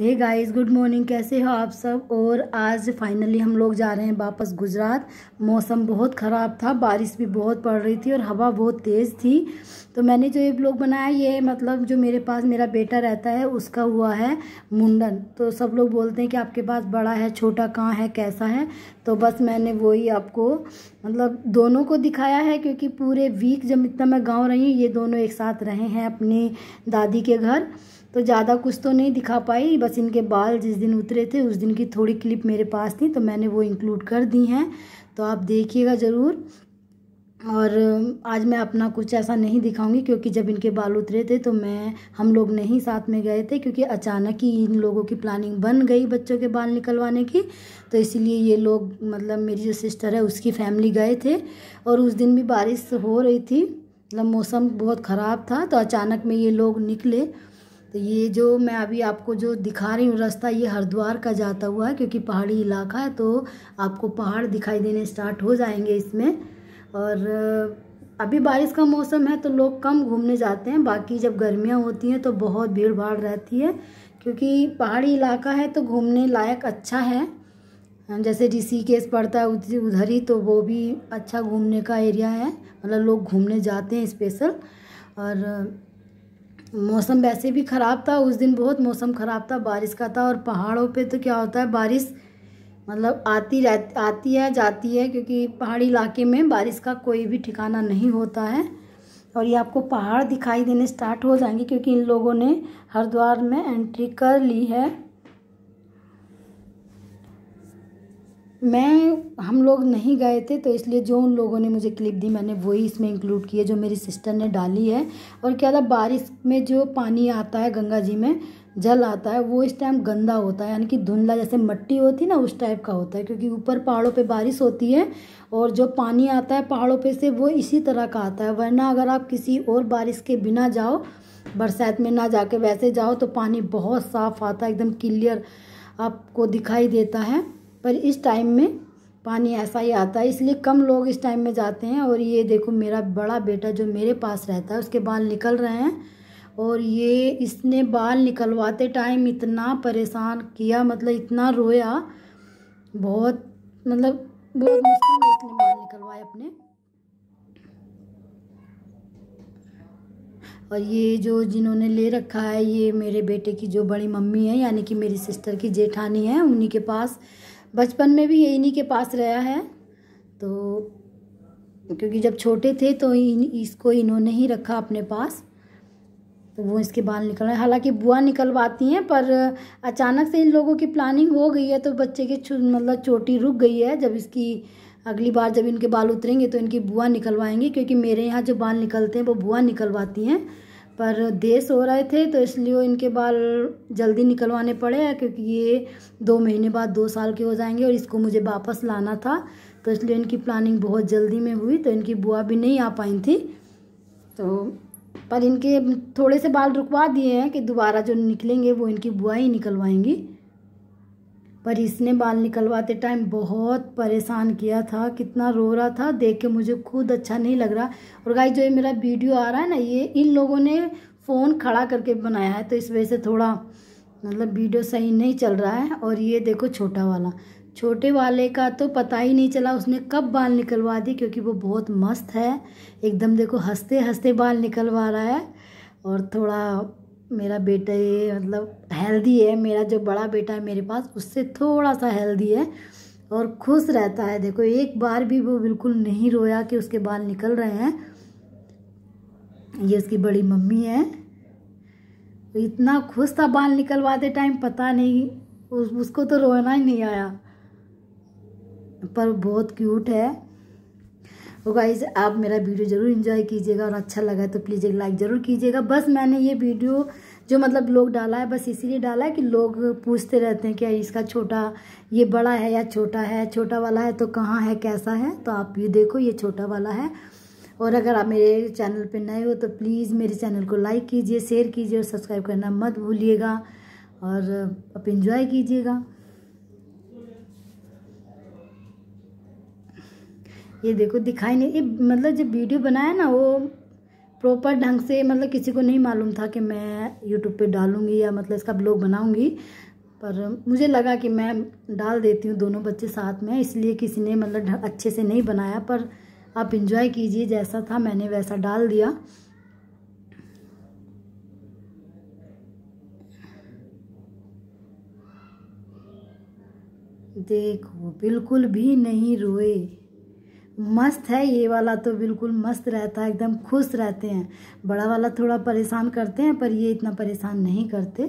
hey guys good morning कैसे हो आप सब और आज फाइनली हम लोग जा रहे हैं वापस गुजरात मौसम बहुत ख़राब था बारिश भी बहुत पड़ रही थी और हवा बहुत तेज़ थी तो मैंने जो ये ब्लॉग बनाया ये मतलब जो मेरे पास मेरा बेटा रहता है उसका हुआ है मुंडन तो सब लोग बोलते हैं कि आपके पास बड़ा है छोटा कहाँ है कैसा है तो बस मैंने वही आपको मतलब दोनों को दिखाया है क्योंकि पूरे वीक जब इतना मैं गाँव रही हूँ ये दोनों एक साथ रहे हैं अपनी दादी के घर तो ज़्यादा कुछ तो नहीं दिखा पाई बस इनके बाल जिस दिन उतरे थे उस दिन की थोड़ी क्लिप मेरे पास थी तो मैंने वो इंक्लूड कर दी हैं तो आप देखिएगा ज़रूर और आज मैं अपना कुछ ऐसा नहीं दिखाऊंगी क्योंकि जब इनके बाल उतरे थे तो मैं हम लोग नहीं साथ में गए थे क्योंकि अचानक ही इन लोगों की प्लानिंग बन गई बच्चों के बाल निकलवाने की तो इसीलिए ये लोग मतलब मेरी जो सिस्टर है उसकी फैमिली गए थे और उस दिन भी बारिश हो रही थी मतलब मौसम बहुत ख़राब था तो अचानक में ये लोग निकले तो ये जो मैं अभी आपको जो दिखा रही हूँ रास्ता ये हरिद्वार का जाता हुआ है क्योंकि पहाड़ी इलाका है तो आपको पहाड़ दिखाई देने स्टार्ट हो जाएंगे इसमें और अभी बारिश का मौसम है तो लोग कम घूमने जाते हैं बाकी जब गर्मियाँ होती हैं तो बहुत भीड़ भाड़ रहती है क्योंकि पहाड़ी इलाका है तो घूमने लायक अच्छा है जैसे ऋषिकेश पड़ता है उधर ही तो वो भी अच्छा घूमने का एरिया है मतलब लोग घूमने जाते हैं स्पेशल और मौसम वैसे भी ख़राब था उस दिन बहुत मौसम ख़राब था बारिश का था और पहाड़ों पे तो क्या होता है बारिश मतलब आती रहती आती है जाती है क्योंकि पहाड़ी इलाके में बारिश का कोई भी ठिकाना नहीं होता है और ये आपको पहाड़ दिखाई देने स्टार्ट हो जाएंगे क्योंकि इन लोगों ने हरिद्वार में एंट्री कर ली है मैं हम लोग नहीं गए थे तो इसलिए जो उन लोगों ने मुझे क्लिप दी मैंने वही इसमें इंक्लूड की है जो मेरी सिस्टर ने डाली है और क्या था बारिश में जो पानी आता है गंगा जी में जल आता है वो इस टाइम गंदा होता है यानी कि धुंधला जैसे मट्टी होती है ना उस टाइप का होता है क्योंकि ऊपर पहाड़ों पे बारिश होती है और जो पानी आता है पहाड़ों पे से वो इसी तरह का आता है वरना अगर आप किसी और बारिश के बिना जाओ बरसात में ना जाके वैसे जाओ तो पानी बहुत साफ़ आता है एकदम क्लियर आपको दिखाई देता है पर इस टाइम में पानी ऐसा ही आता है इसलिए कम लोग इस टाइम में जाते हैं और ये देखो मेरा बड़ा बेटा जो मेरे पास रहता है उसके बाल निकल रहे हैं और ये इसने बाल निकलवाते टाइम इतना परेशान किया मतलब इतना रोया बहुत मतलब बहुत मुश्किल में इसने बाल निकलवाए अपने और ये जो जिन्होंने ले रखा है ये मेरे बेटे की जो बड़ी मम्मी है यानी कि मेरी सिस्टर की जेठानी है उन्हीं के पास बचपन में भी ये इन्हीं के पास रहा है तो क्योंकि जब छोटे थे तो इन इसको इन्होंने ही रखा अपने पास तो वो इसके बाल निकल रहे हालांकि बुआ निकलवाती हैं पर अचानक से इन लोगों की प्लानिंग हो गई है तो बच्चे के मतलब चोटी रुक गई है जब इसकी अगली बार जब इनके बाल उतरेंगे तो इनकी बुआ निकलवाएंगी क्योंकि मेरे यहाँ जो बाल निकलते हैं वो बुआ निकलवाती हैं पर देश हो रहे थे तो इसलिए इनके बाल जल्दी निकलवाने पड़े क्योंकि ये दो महीने बाद दो साल के हो जाएंगे और इसको मुझे वापस लाना था तो इसलिए इनकी प्लानिंग बहुत जल्दी में हुई तो इनकी बुआ भी नहीं आ पाई थी तो पर इनके थोड़े से बाल रुकवा दिए हैं कि दोबारा जो निकलेंगे वो इनकी बुआ ही निकलवाएंगी पर इसने बाल निकलवाते टाइम बहुत परेशान किया था कितना रो रहा था देख के मुझे खुद अच्छा नहीं लग रहा और गाइस जो ये मेरा वीडियो आ रहा है ना ये इन लोगों ने फ़ोन खड़ा करके बनाया है तो इस वजह से थोड़ा मतलब वीडियो सही नहीं चल रहा है और ये देखो छोटा वाला छोटे वाले का तो पता ही नहीं चला उसने कब बाल निकलवा दी क्योंकि वो बहुत मस्त है एकदम देखो हंसते हंसते बाल निकलवा रहा है और थोड़ा मेरा बेटा ये मतलब हेल्दी है मेरा जो बड़ा बेटा है मेरे पास उससे थोड़ा सा हेल्दी है और खुश रहता है देखो एक बार भी वो बिल्कुल नहीं रोया कि उसके बाल निकल रहे हैं ये उसकी बड़ी मम्मी है इतना खुश था बाल निकलवाते टाइम पता नहीं उस, उसको तो रोना ही नहीं आया पर बहुत क्यूट है वो तो गाइज आप मेरा वीडियो ज़रूर इन्जॉय कीजिएगा और अच्छा लगा तो प्लीज़ एक लाइक ज़रूर कीजिएगा बस मैंने ये वीडियो जो मतलब लोग डाला है बस इसीलिए डाला है कि लोग पूछते रहते हैं कि इसका छोटा ये बड़ा है या छोटा है छोटा वाला है तो कहाँ है कैसा है तो आप ये देखो ये छोटा वाला है और अगर आप मेरे चैनल पर नए हो तो प्लीज़ मेरे चैनल को लाइक कीजिए शेयर कीजिए और सब्सक्राइब करना मत भूलिएगा और आप इन्जॉय कीजिएगा ये देखो दिखाई नहीं ये मतलब जब वीडियो बनाया ना वो प्रॉपर ढंग से मतलब किसी को नहीं मालूम था कि मैं यूट्यूब पे डालूंगी या मतलब इसका ब्लॉग बनाऊँगी पर मुझे लगा कि मैं डाल देती हूँ दोनों बच्चे साथ में इसलिए किसी ने मतलब अच्छे से नहीं बनाया पर आप इन्जॉय कीजिए जैसा था मैंने वैसा डाल दिया देखो बिल्कुल भी नहीं रोए मस्त है ये वाला तो बिल्कुल मस्त रहता है एकदम खुश रहते हैं बड़ा वाला थोड़ा परेशान करते हैं पर ये इतना परेशान नहीं करते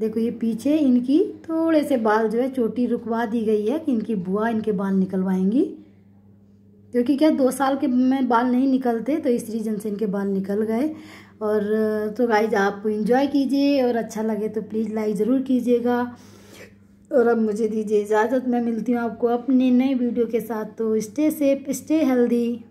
देखो ये पीछे इनकी थोड़े से बाल जो है चोटी रुकवा दी गई है कि इनकी बुआ इनके बाल निकलवाएंगी क्योंकि क्या दो साल के में बाल नहीं निकलते तो इस रीज़न से इनके बाल निकल गए और तो गाइज आप इन्जॉय कीजिए और अच्छा लगे तो प्लीज़ लाइक ज़रूर कीजिएगा और अब मुझे दीजिए इजाज़त मैं मिलती हूँ आपको अपने नए वीडियो के साथ तो स्टे सेफ स्टे हेल्दी